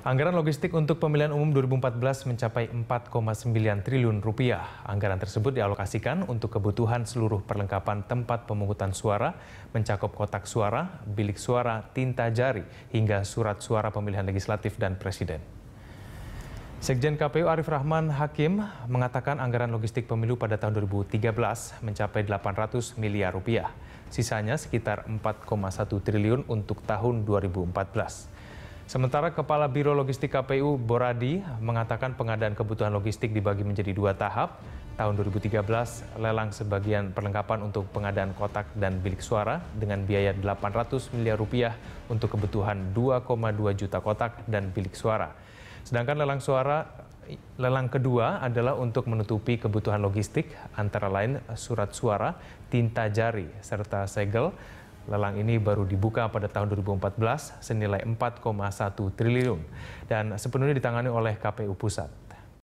Anggaran logistik untuk pemilihan umum 2014 mencapai 4,9 triliun rupiah. Anggaran tersebut dialokasikan untuk kebutuhan seluruh perlengkapan tempat pemungutan suara, mencakup kotak suara, bilik suara, tinta jari, hingga surat suara pemilihan legislatif dan presiden. Sekjen KPU Arief Rahman Hakim mengatakan anggaran logistik pemilu pada tahun 2013 mencapai 800 miliar rupiah. Sisanya sekitar 4,1 triliun untuk tahun 2014. Sementara Kepala Biro Logistik KPU Boradi mengatakan pengadaan kebutuhan logistik dibagi menjadi dua tahap. Tahun 2013, lelang sebagian perlengkapan untuk pengadaan kotak dan bilik suara dengan biaya 800 miliar rupiah untuk kebutuhan 2,2 juta kotak dan bilik suara. Sedangkan lelang suara lelang kedua adalah untuk menutupi kebutuhan logistik antara lain surat suara, tinta jari, serta segel Lelang ini baru dibuka pada tahun 2014 senilai 4,1 triliun dan sepenuhnya ditangani oleh KPU Pusat.